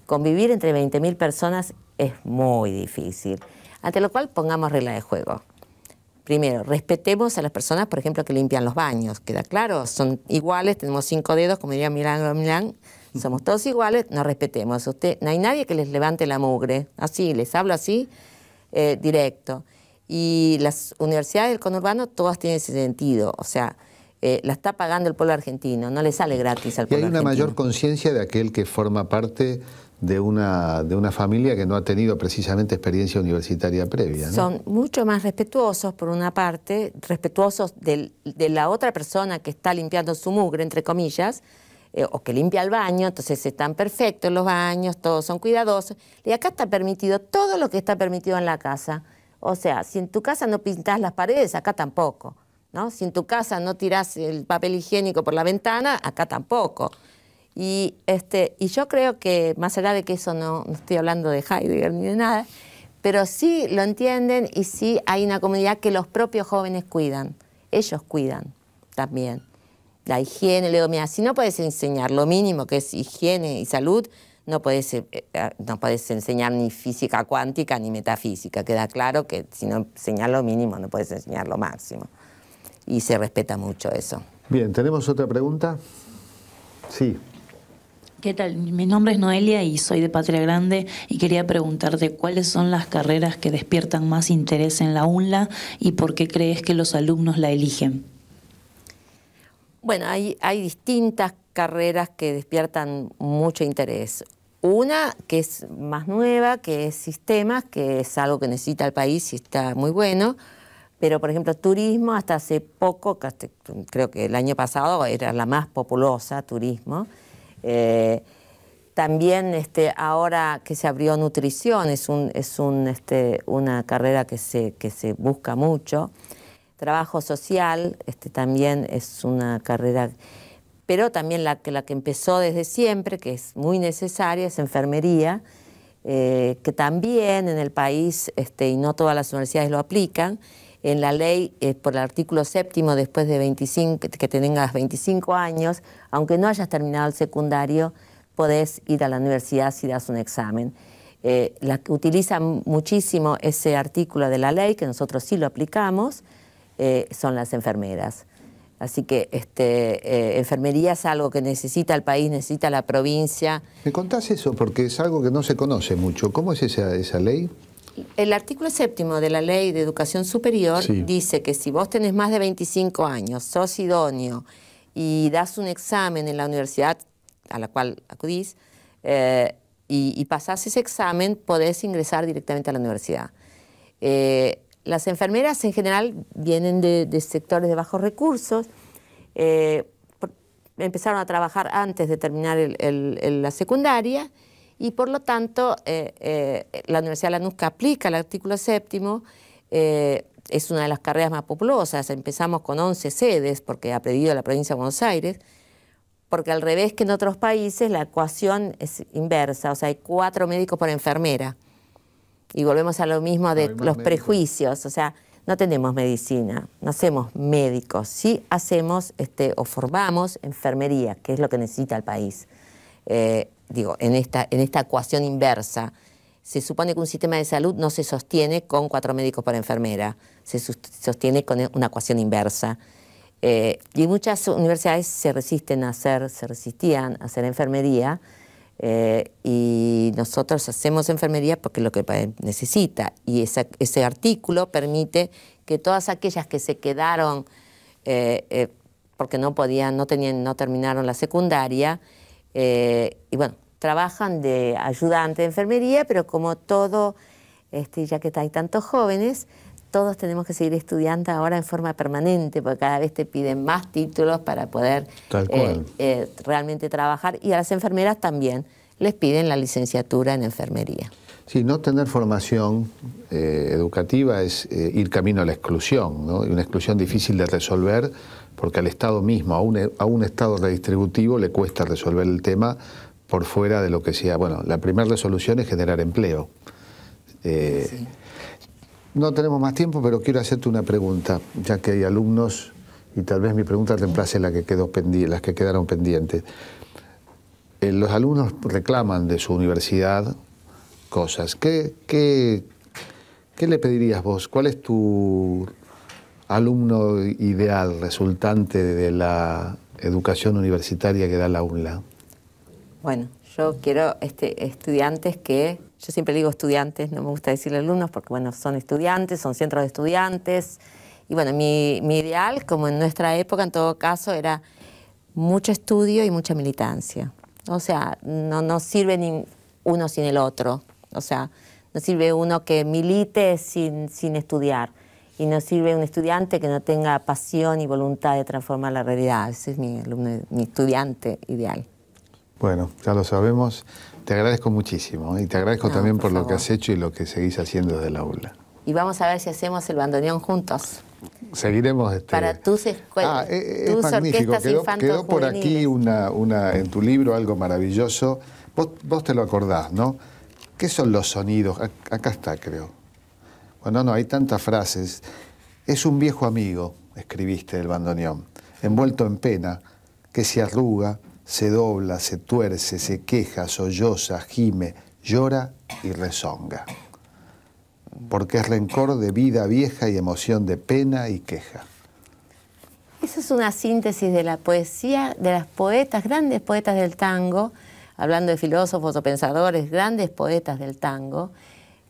Convivir entre 20.000 personas es muy difícil. Ante lo cual pongamos regla de juego. Primero, respetemos a las personas, por ejemplo, que limpian los baños. ¿Queda claro? Son iguales, tenemos cinco dedos, como diría Milán Milán. Somos todos iguales, nos respetemos. Usted, no hay nadie que les levante la mugre. Así, les hablo así eh, directo. Y las universidades del conurbano todas tienen ese sentido, o sea, eh, la está pagando el pueblo argentino, no le sale gratis al pueblo argentino. hay una mayor conciencia de aquel que forma parte de una, familia que no ha tenido precisamente experiencia universitaria previa. Son mucho más respetuosos, por una parte, respetuosos del, de la otra persona que está limpiando su mugre, entre comillas, eh, o que limpia el baño, entonces están perfectos los baños, todos son cuidadosos. Y acá está permitido todo lo que está permitido en la casa. O sea, si en tu casa no pintas las paredes, acá tampoco. ¿no? Si en tu casa no tirás el papel higiénico por la ventana, acá tampoco. Y, este, y yo creo que, más allá de que eso no, no estoy hablando de Heidegger ni de nada, pero sí lo entienden y sí hay una comunidad que los propios jóvenes cuidan, ellos cuidan también la higiene. Le digo, mira, si no puedes enseñar lo mínimo que es higiene y salud, no puedes, eh, eh, no puedes enseñar ni física cuántica ni metafísica. Queda claro que si no enseñas lo mínimo, no puedes enseñar lo máximo. Y se respeta mucho eso. Bien, ¿tenemos otra pregunta? Sí. ¿Qué tal? Mi nombre es Noelia y soy de Patria Grande y quería preguntarte cuáles son las carreras que despiertan más interés en la UNLA y por qué crees que los alumnos la eligen. Bueno, hay, distintas carreras que despiertan mucho interés. Una que es más nueva, que es sistemas, que es algo que necesita el país y está muy bueno. Pero, por ejemplo, turismo, hasta hace poco, creo que el año pasado era la más populosa, turismo. Eh, también este, ahora que se abrió nutrición, es, este, una carrera que se busca mucho trabajo social, este, también es una carrera, pero también la, la que empezó desde siempre, que es muy necesaria, es enfermería, eh, que también en el país, este, y no todas las universidades lo aplican, en la ley, eh, por el artículo séptimo, después de 25, que tengas 25 años, aunque no hayas terminado el secundario, podés ir a la universidad si das un examen. Eh, la, utilizan muchísimo ese artículo de la ley, que nosotros sí lo aplicamos, eh, son las enfermeras. Así que este, eh, enfermería es algo que necesita el país, necesita la provincia. ¿Me contás eso? Porque es algo que no se conoce mucho. ¿Cómo es esa, esa ley? El artículo séptimo de la Ley de Educación Superior dice que si vos tenés más de 25 años, sos idóneo y das un examen en la universidad a la cual acudís eh, y, pasás ese examen, podés ingresar directamente a la universidad. Eh, las enfermeras en general vienen de, sectores de bajos recursos, eh, empezaron a trabajar antes de terminar la secundaria y por lo tanto eh, eh, la Universidad de la aplica el artículo séptimo es una de las carreras más populosas. Empezamos con 11 sedes porque ha pedido la provincia de Buenos Aires, porque al revés que en otros países la ecuación es inversa, o sea, hay cuatro médicos por enfermera. Y volvemos a lo mismo de los prejuicios, o sea, no tenemos medicina, no hacemos médicos, sí hacemos este, o formamos enfermería, que es lo que necesita el país. Eh, digo, en esta, en esta ecuación inversa, se supone que un sistema de salud no se sostiene con cuatro médicos por enfermera, se sostiene con una ecuación inversa. Eh, y muchas universidades se resisten a hacer, se resistían a hacer enfermería, eh, y nosotros hacemos enfermería porque es lo que necesita. Y ese artículo permite que todas aquellas que se quedaron eh, eh, porque no podían, no tenían, no terminaron la secundaria, y bueno, trabajan de ayudante de enfermería, pero como todo, este, ya que hay tantos jóvenes, todos tenemos que seguir estudiando ahora en forma permanente, porque cada vez te piden más títulos para poder eh, eh, realmente trabajar. Y a las enfermeras también les piden la licenciatura en enfermería. Sí, no tener formación eh, educativa es ir camino a la exclusión, ¿no? una exclusión difícil de resolver, porque al Estado mismo, a un, a un Estado redistributivo, le cuesta resolver el tema por fuera de lo que sea. Bueno, la primera resolución es generar empleo. No tenemos más tiempo, pero quiero hacerte una pregunta, ya que hay alumnos y tal vez mi pregunta reemplace la que quedó pendiente, las que quedaron pendientes. Eh, los alumnos reclaman de su universidad cosas. ¿Qué, qué, qué le pedirías vos? ¿Cuál es tu alumno ideal resultante de la educación universitaria que da la UNLA? Bueno, yo quiero este, estudiantes que, yo siempre digo estudiantes, no me gusta decir alumnos porque bueno, son estudiantes, son centros de estudiantes. Y bueno, mi, ideal, como en nuestra época en todo caso, era mucho estudio y mucha militancia. O sea, no, sirve ni uno sin el otro. O sea, no sirve uno que milite sin, sin estudiar. Y no sirve un estudiante que no tenga pasión y voluntad de transformar la realidad. Ese es mi, mi estudiante ideal. Bueno, ya lo sabemos. Te agradezco muchísimo ¿eh? y te agradezco también por, lo que has hecho y lo que seguís haciendo desde la aula. Y vamos a ver si hacemos el bandoneón juntos. Seguiremos. Este, Para tus escuelas. Ah, eh, eh, Quedó, por aquí una, una, en tu libro algo maravilloso. Vos, vos te lo acordás, ¿no? ¿Qué son los sonidos? Acá está, creo. Bueno, no, hay tantas frases. Es un viejo amigo, escribiste el bandoneón, envuelto en pena, que se arruga, se dobla, se tuerce, se queja, solloza, gime, llora y rezonga. Porque es rencor de vida vieja y emoción de pena y queja. Esa es una síntesis de la poesía de las poetas, grandes poetas del tango, hablando de filósofos o pensadores, grandes poetas del tango,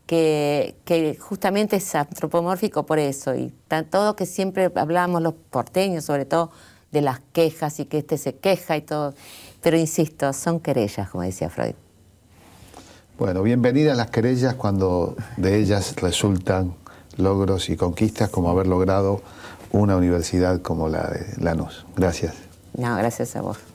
que, que justamente es antropomórfico por eso. Y todo que siempre hablamos los porteños, sobre todo, de las quejas y que este se queja y todo. Pero insisto, son querellas, como decía Freud. Bueno, bienvenidas las querellas cuando de ellas resultan logros y conquistas como haber logrado una universidad como la de Lanús. Gracias. No, gracias a vos.